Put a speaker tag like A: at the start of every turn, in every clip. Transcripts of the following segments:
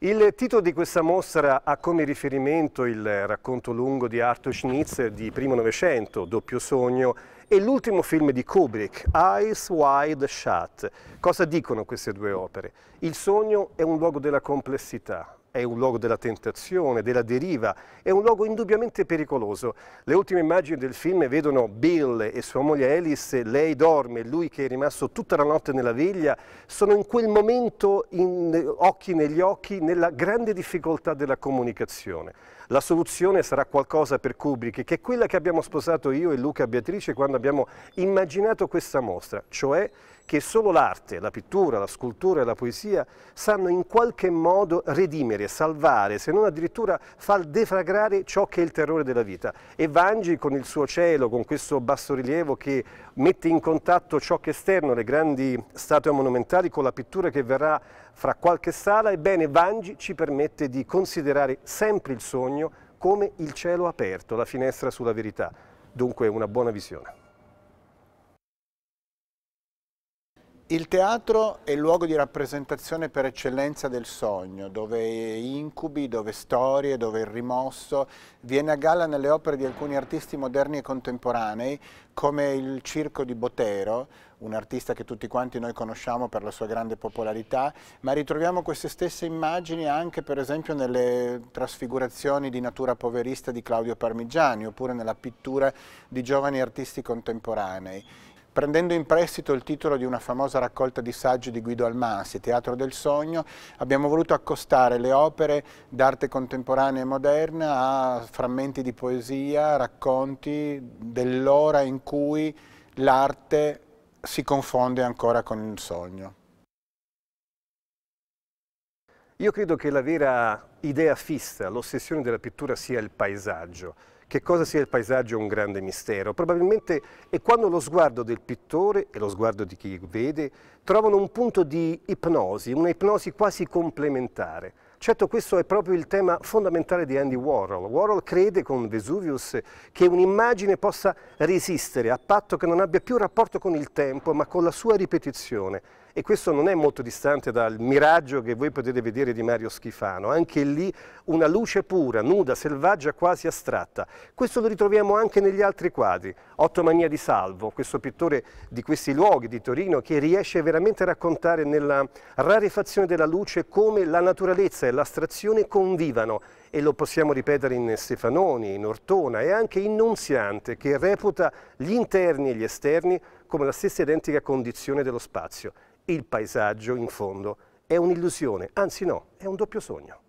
A: Il titolo di questa mostra ha come riferimento il racconto lungo di Arthur Schnitz di primo Novecento, Doppio Sogno, e l'ultimo film di Kubrick, Eyes Wide Shut. Cosa dicono queste due opere? Il sogno è un luogo della complessità, è un luogo della tentazione, della deriva, è un luogo indubbiamente pericoloso. Le ultime immagini del film vedono Bill e sua moglie Alice, lei dorme, lui che è rimasto tutta la notte nella veglia, sono in quel momento in, occhi negli occhi nella grande difficoltà della comunicazione. La soluzione sarà qualcosa per Kubrick, che è quella che abbiamo sposato io e Luca Beatrice quando abbiamo immaginato questa mostra, cioè che solo l'arte, la pittura, la scultura e la poesia sanno in qualche modo redimere, salvare, se non addirittura far defragrare ciò che è il terrore della vita. E Vangi con il suo cielo, con questo bassorilievo che mette in contatto ciò che è esterno, le grandi statue monumentali, con la pittura che verrà fra qualche sala, ebbene Vangi ci permette di considerare sempre il sogno come il cielo aperto, la finestra sulla verità. Dunque una buona visione. Il teatro è il luogo di rappresentazione per eccellenza
B: del sogno, dove incubi, dove storie, dove il rimosso viene a galla nelle opere di alcuni artisti moderni e contemporanei, come il Circo di Botero, un artista che tutti quanti noi conosciamo per la sua grande popolarità, ma ritroviamo queste stesse immagini anche per esempio nelle trasfigurazioni di natura poverista di Claudio Parmigiani, oppure nella pittura di giovani artisti contemporanei. Prendendo in prestito il titolo di una famosa raccolta di saggi di Guido Almasi, Teatro del Sogno, abbiamo voluto accostare le opere d'arte contemporanea e moderna a frammenti di poesia, racconti dell'ora in cui l'arte si confonde ancora con il sogno.
A: Io credo che la vera idea fissa, l'ossessione della pittura sia il paesaggio. Che cosa sia il paesaggio è un grande mistero. Probabilmente è quando lo sguardo del pittore e lo sguardo di chi vede trovano un punto di ipnosi, una ipnosi quasi complementare. Certo questo è proprio il tema fondamentale di Andy Warhol. Warhol crede con Vesuvius che un'immagine possa resistere a patto che non abbia più rapporto con il tempo ma con la sua ripetizione e questo non è molto distante dal miraggio che voi potete vedere di Mario Schifano, anche lì una luce pura, nuda, selvaggia, quasi astratta. Questo lo ritroviamo anche negli altri quadri, Otto Mania di Salvo, questo pittore di questi luoghi di Torino che riesce veramente a raccontare nella rarefazione della luce come la naturalezza e l'astrazione convivano e lo possiamo ripetere in Stefanoni, in Ortona e anche in Nunziante che reputa gli interni e gli esterni come la stessa identica condizione dello spazio il paesaggio in fondo è un'illusione, anzi no, è un doppio sogno.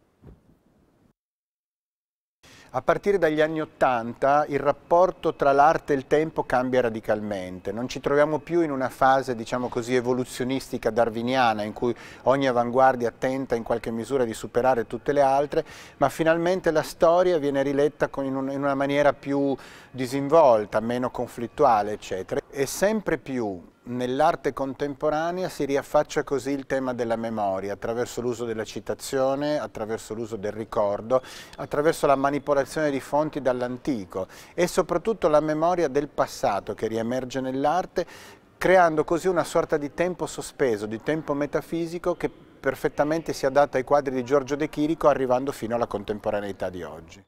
A: A partire dagli
B: anni Ottanta il rapporto tra l'arte e il tempo cambia radicalmente, non ci troviamo più in una fase diciamo così evoluzionistica darwiniana in cui ogni avanguardia tenta in qualche misura di superare tutte le altre, ma finalmente la storia viene riletta in, una maniera più disinvolta, meno conflittuale eccetera. E sempre più nell'arte contemporanea si riaffaccia così il tema della memoria, attraverso l'uso della citazione, attraverso l'uso del ricordo, attraverso la manipolazione di fonti dall'antico e soprattutto la memoria del passato che riemerge nell'arte, creando così una sorta di tempo sospeso, di tempo metafisico che perfettamente si adatta ai quadri di Giorgio De Chirico arrivando fino alla contemporaneità di oggi.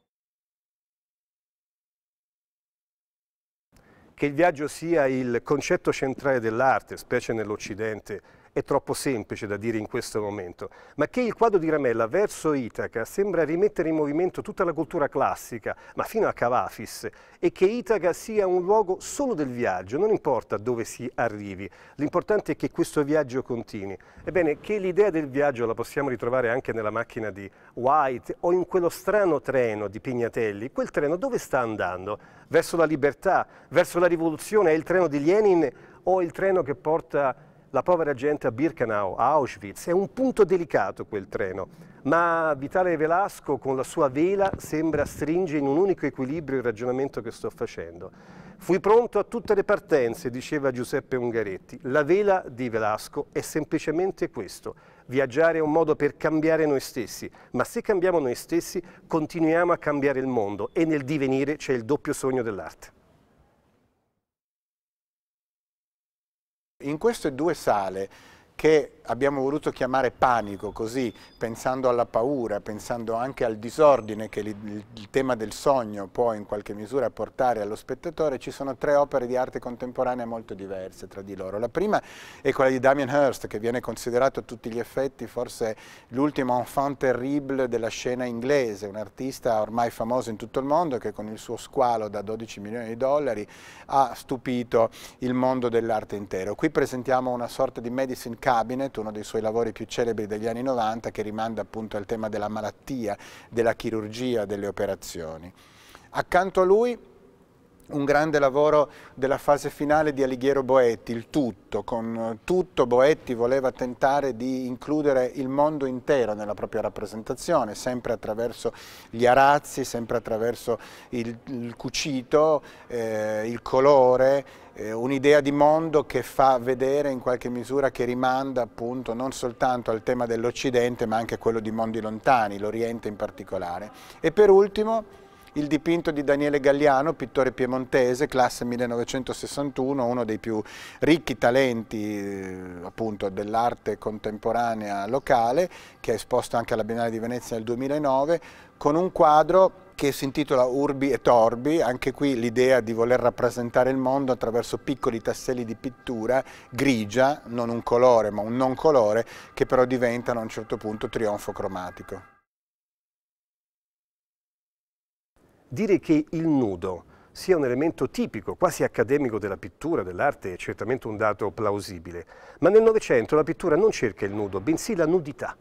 A: che il viaggio sia il concetto centrale dell'arte, specie nell'Occidente, è troppo semplice da dire in questo momento, ma che il quadro di Ramella verso Itaca sembra rimettere in movimento tutta la cultura classica, ma fino a Cavafis, e che Itaca sia un luogo solo del viaggio, non importa dove si arrivi, l'importante è che questo viaggio continui. Ebbene, che l'idea del viaggio la possiamo ritrovare anche nella macchina di White o in quello strano treno di Pignatelli, quel treno dove sta andando? Verso la libertà, verso la rivoluzione, è il treno di Lenin o il treno che porta la povera gente a Birkenau, a Auschwitz. È un punto delicato quel treno, ma Vitale Velasco con la sua vela sembra stringe in un unico equilibrio il ragionamento che sto facendo. Fui pronto a tutte le partenze, diceva Giuseppe Ungaretti. La vela di Velasco è semplicemente questo. Viaggiare è un modo per cambiare noi stessi, ma se cambiamo noi stessi continuiamo a cambiare il mondo e nel divenire c'è il doppio sogno dell'arte.
B: in queste due sale che abbiamo voluto chiamare panico, così pensando alla paura, pensando anche al disordine che il, il tema del sogno può in qualche misura portare allo spettatore, ci sono tre opere di arte contemporanea molto diverse tra di loro. La prima è quella di Damien Hirst, che viene considerato a tutti gli effetti forse l'ultimo enfant terrible della scena inglese, un artista ormai famoso in tutto il mondo che con il suo squalo da 12 milioni di dollari ha stupito il mondo dell'arte intero. Qui presentiamo una sorta di medicine Cabinet, uno dei suoi lavori più celebri degli anni 90 che rimanda appunto al tema della malattia, della chirurgia, delle operazioni. Accanto a lui un grande lavoro della fase finale di Alighiero Boetti, il tutto, con eh, tutto Boetti voleva tentare di includere il mondo intero nella propria rappresentazione, sempre attraverso gli arazzi, sempre attraverso il, il cucito, eh, il colore, eh, un'idea di mondo che fa vedere in qualche misura che rimanda appunto non soltanto al tema dell'Occidente ma anche a quello di mondi lontani, l'Oriente in particolare. E per ultimo il dipinto di Daniele Galliano, pittore piemontese, classe 1961, uno dei più ricchi talenti eh, appunto dell'arte contemporanea locale, che è esposto anche alla Biennale di Venezia nel 2009, con un quadro che si intitola Urbi e Torbi, anche qui l'idea di voler rappresentare il mondo attraverso piccoli tasselli di pittura grigia, non un colore ma un non colore, che però diventano a un certo punto
A: trionfo cromatico. Dire che il nudo sia un elemento tipico, quasi accademico della pittura, dell'arte, è certamente un dato plausibile. Ma nel Novecento la pittura non cerca il nudo, bensì la nudità.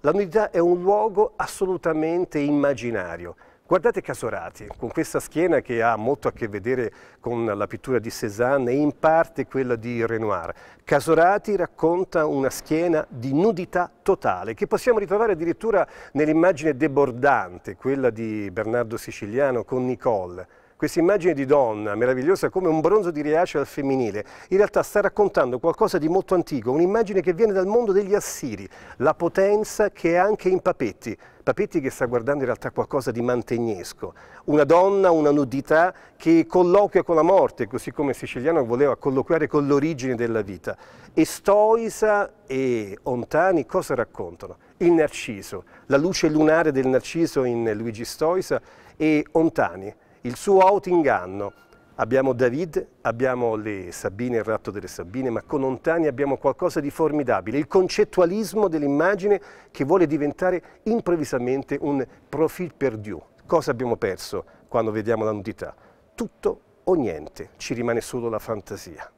A: La nudità è un luogo assolutamente immaginario Guardate Casorati, con questa schiena che ha molto a che vedere con la pittura di Cézanne e in parte quella di Renoir. Casorati racconta una schiena di nudità totale, che possiamo ritrovare addirittura nell'immagine debordante, quella di Bernardo Siciliano con Nicole questa immagine di donna meravigliosa come un bronzo di riace al femminile, in realtà sta raccontando qualcosa di molto antico, un'immagine che viene dal mondo degli assiri, la potenza che è anche in Papetti, Papetti che sta guardando in realtà qualcosa di mantegnesco, una donna, una nudità che colloquia con la morte, così come Siciliano voleva colloquiare con l'origine della vita. E Stoisa e Ontani cosa raccontano? Il Narciso, la luce lunare del Narciso in Luigi Stoisa e Ontani, il suo autoinganno. Abbiamo David, abbiamo le Sabine, il ratto delle Sabine, ma con Ontani abbiamo qualcosa di formidabile, il concettualismo dell'immagine che vuole diventare improvvisamente un profil perdu. Cosa abbiamo perso quando vediamo la nudità? Tutto o niente, ci rimane solo la fantasia.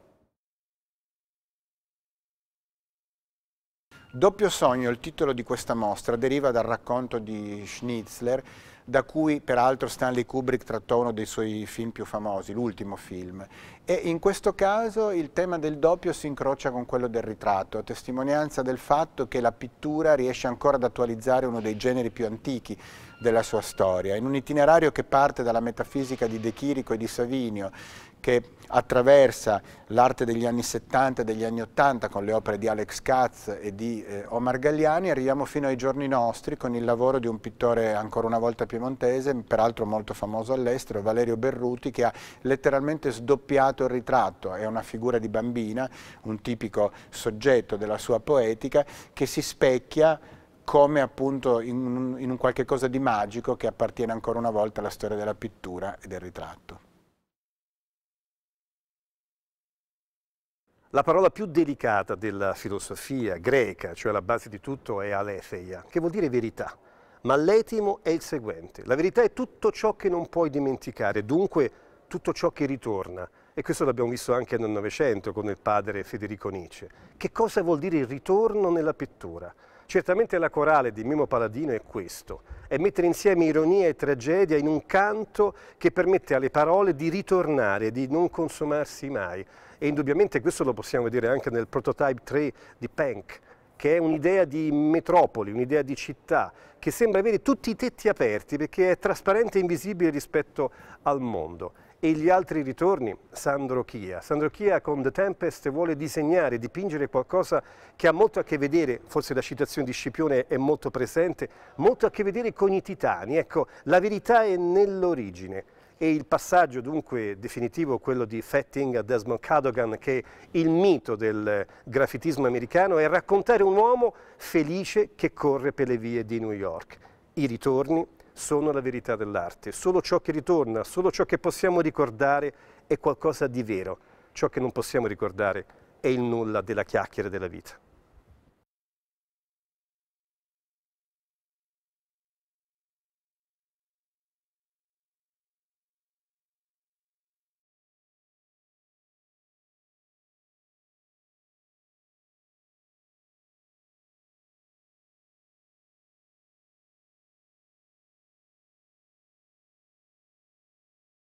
A: Doppio sogno, il titolo di questa
B: mostra, deriva dal racconto di Schnitzler da cui peraltro Stanley Kubrick trattò uno dei suoi film più famosi, l'ultimo film. E in questo caso il tema del doppio si incrocia con quello del ritratto, a testimonianza del fatto che la pittura riesce ancora ad attualizzare uno dei generi più antichi della sua storia, in un itinerario che parte dalla metafisica di De Chirico e di Savinio, che attraversa l'arte degli anni 70 e degli anni 80 con le opere di Alex Katz e di eh, Omar Galliani, arriviamo fino ai giorni nostri con il lavoro di un pittore ancora una volta più piemontese, peraltro molto famoso all'estero, Valerio Berruti, che ha letteralmente sdoppiato il ritratto. È una figura di bambina, un tipico soggetto della sua poetica, che si specchia come appunto in, in un qualche cosa di magico che appartiene ancora una volta alla storia della pittura e del ritratto.
A: La parola più delicata della filosofia greca, cioè la base di tutto, è aletheia, che vuol dire verità ma l'etimo è il seguente. La verità è tutto ciò che non puoi dimenticare, dunque tutto ciò che ritorna. E questo l'abbiamo visto anche nel Novecento con il padre Federico Nietzsche. Che cosa vuol dire il ritorno nella pittura? Certamente la corale di Mimo Paladino è questo, è mettere insieme ironia e tragedia in un canto che permette alle parole di ritornare, di non consumarsi mai. E indubbiamente questo lo possiamo vedere anche nel prototype 3 di Penck, che è un'idea di metropoli, un'idea di città, che sembra avere tutti i tetti aperti perché è trasparente e invisibile rispetto al mondo. E gli altri ritorni, Sandro Chia. Sandro Chia con The Tempest vuole disegnare, dipingere qualcosa che ha molto a che vedere, forse la citazione di Scipione è molto presente, molto a che vedere con i titani. Ecco, la verità è nell'origine e il passaggio dunque definitivo, quello di Fetting a Desmond Cadogan, che è il mito del graffitismo americano, è raccontare un uomo felice che corre per le vie di New York. I ritorni sono la verità dell'arte, solo ciò che ritorna, solo ciò che possiamo ricordare è qualcosa di vero, ciò che non possiamo ricordare è il nulla della chiacchiera della vita.